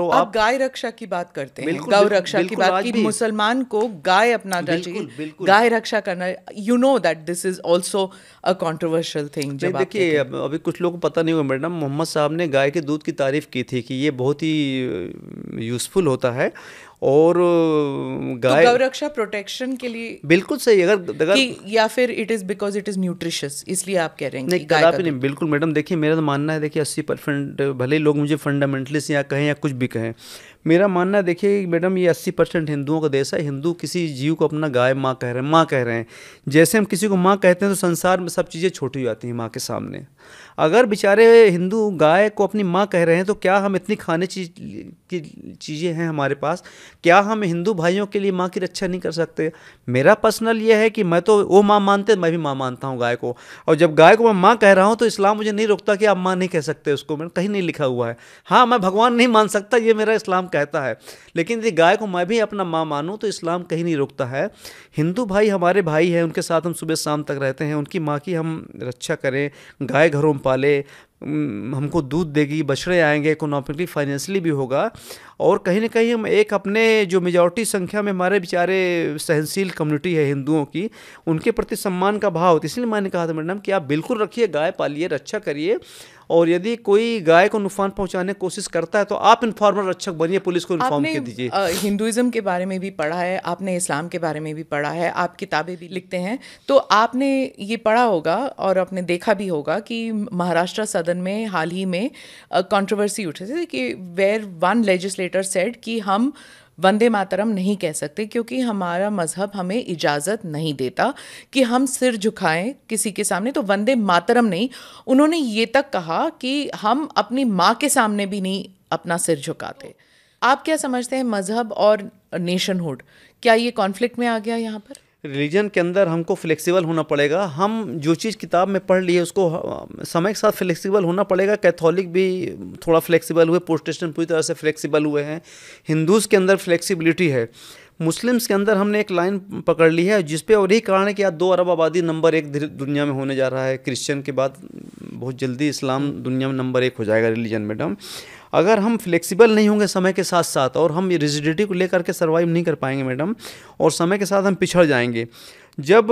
तो आप गाय रक्षा की बात करते हैं गौ रक्षा की बात की मुसलमान को गाय अपना चाहिए गाय रक्षा करना you know that this is also a controversial thing जब देखिए अभी कुछ लोग को पता नहीं हुआ मैडम मोहम्मद साहब ने गाय के दूध की तारीफ की थी कि ये बहुत ही यूज़फुल होता है और तो गाय तो रक्षा प्रोटेक्शन के लिए बिल्कुल सही अगर अगर या फिर it is because it is nutritious इसलिए आप कह रहे हैं नहीं गाय नहीं बिल्कुल मैडम देखिए मेरा तो मानना है देखिए अस्सी परसेंट भले लोग मुझे फंडामेंटलिस्ट या कहें या कुछ भी कहें मेरा मानना देखिए मैडम ये अस्सी परसेंट हिंदुओं का देश है हिंदू किसी जीव को अपना गाय माँ कह रहे हैं माँ कह रहे हैं जैसे हम किसी को माँ कहते हैं तो संसार में सब चीज़ें छोटी हो जाती हैं माँ के सामने अगर बेचारे हिंदू गाय को अपनी माँ कह रहे हैं तो क्या हम इतनी खाने चीज की चीज़ें हैं हमारे पास क्या हम हिंदू भाइयों के लिए माँ की रक्षा नहीं कर सकते मेरा पर्सनल ये है कि मैं तो वो माँ मानते मैं भी माँ मानता हूँ गाय को और जब गाय को मैं माँ कह रहा हूँ तो इस्लाम मुझे नहीं रोकता कि आप माँ नहीं कह सकते उसको मैंने कहीं नहीं लिखा हुआ है हाँ मैं भगवान नहीं मान सकता ये मेरा इस्लाम कह कहता है लेकिन यदि गाय को मैं भी अपना माँ मानूँ तो इस्लाम कहीं नहीं रोकता है हिंदू भाई हमारे भाई हैं उनके साथ हम सुबह शाम तक रहते हैं उनकी माँ की हम रक्षा करें गाय घरों में पालें हमको दूध देगी बछड़े आएंगे इकोनॉमिकली फाइनेंशली भी होगा और कहीं ना कहीं हम एक अपने जो मेजॉरिटी संख्या में हमारे बेचारे सहनशील कम्युनिटी है हिंदुओं की उनके प्रति सम्मान का भाव होता इसलिए मैंने कहा था मैडम कि आप बिल्कुल रखिए गाय पालिए रक्षा करिए और यदि कोई गाय को नुकसान पहुंचाने की कोशिश करता है तो आप इन्फॉर्मर रक्षक बनिए पुलिस को इन्फॉर्म कर दीजिए हिंदुज़म के बारे में भी पढ़ा है आपने इस्लाम के बारे में भी पढ़ा है आप किताबें भी लिखते हैं तो आपने ये पढ़ा होगा और आपने देखा भी होगा कि महाराष्ट्र सदर सदन में हाल ही में कंट्रोवर्सी उठे थे कि वेयर वन लेजिस्लेटर सेड कि हम वंदे मातरम नहीं कह सकते क्योंकि हमारा मजहब हमें इजाज़त नहीं देता कि हम सिर झुकाएं किसी के सामने तो वंदे मातरम नहीं उन्होंने ये तक कहा कि हम अपनी माँ के सामने भी नहीं अपना सिर झुकाते आप क्या समझते हैं मजहब और नेशनहुड क्या ये कॉन्फ्लिक्ट में आ गया यहाँ पर रिलीजन के अंदर हमको फ्लेक्सिबल होना पड़ेगा हम जो चीज़ किताब में पढ़ लिए उसको समय के साथ फ्लेक्सिबल होना पड़ेगा कैथोलिक भी थोड़ा फ्लेक्सिबल हुए प्रोटेस्टेंट पूरी तरह से फ्लेक्सिबल हुए हैं हिंदूज़ के अंदर फ्लेक्सिबिलिटी है मुस्लिम्स के अंदर हमने एक लाइन पकड़ ली है जिसपे और यही कारण है कि आज दो अरब आबादी नंबर एक दुनिया में होने जा रहा है क्रिश्चियन के बाद बहुत जल्दी इस्लाम दुनिया में नंबर एक हो जाएगा रिलीजन मैडम अगर हम फ्लेक्सिबल नहीं होंगे समय के साथ साथ और हम रिजिडिटी को लेकर के सर्वाइव नहीं कर पाएंगे मैडम और समय के साथ हम पिछड़ जाएंगे जब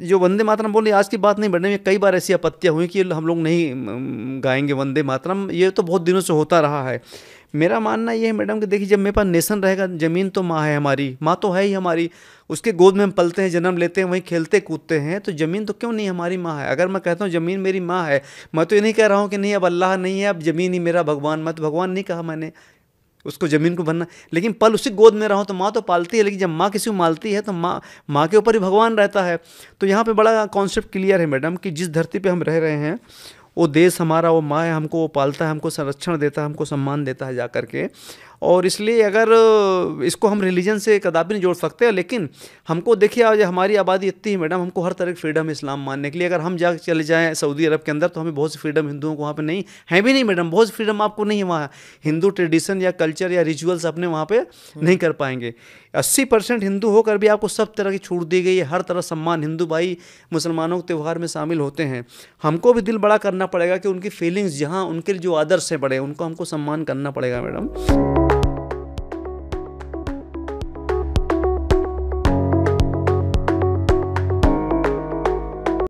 जो वंदे मातरम बोले आज की बात नहीं बढ़ने में कई बार ऐसी आपत्तियाँ हुई कि हम लोग नहीं गाएंगे वंदे मातरम ये तो बहुत दिनों से होता रहा है मेरा मानना ये है मैडम कि देखिए जब मेरे पास नेशन रहेगा ज़मीन तो माँ है हमारी माँ तो है ही हमारी उसके गोद में हम पलते हैं जन्म लेते हैं वहीं खेलते कूदते हैं तो ज़मीन तो क्यों नहीं हमारी माँ है अगर मैं कहता हूँ ज़मीन मेरी माँ है मैं तो ये नहीं कह रहा हूँ कि नहीं अब अल्लाह नहीं है अब ज़मीन ही मेरा भगवान मत भगवान भगवान नहीं कहा मैंने उसको ज़मीन को भरना लेकिन पल उसी गोद में रहो तो माँ तो पालती है लेकिन जब माँ किसी को मालती है तो माँ माँ के ऊपर ही भगवान रहता है तो यहाँ पे बड़ा कॉन्सेप्ट क्लियर है मैडम कि जिस धरती पे हम रह रहे हैं वो देश हमारा वो माँ है हमको वो पालता है हमको संरक्षण देता है हमको सम्मान देता है जा करके के और इसलिए अगर इसको हम रिलीजन से कदापि नहीं जोड़ सकते लेकिन हमको देखिए आज हमारी आबादी इतनी है मैडम हमको हर तरह की फ्रीडम इस्लाम मानने के लिए अगर हम जा चले जाएँ सऊदी अरब के अंदर तो हमें बहुत सी फ्रीडम हिंदुओं को वहाँ पर नहीं है भी नहीं मैडम बहुत सी फ्रीडम आपको नहीं है वहाँ हिंदू ट्रेडिशन या कल्चर या रिचुअल्स अपने वहाँ पर नहीं कर पाएंगे अस्सी परसेंट हिंदू होकर भी आपको सब तरह की छूट दी गई है हर तरह सम्मान हिंदू भाई मुसलमानों के त्यौहार में शामिल होते हैं हमको भी दिल बड़ा करना पड़ेगा कि उनकी फीलिंग्स जहाँ उनके जो आदर्श हैं बड़े उनको हमको सम्मान करना पड़ेगा मैडम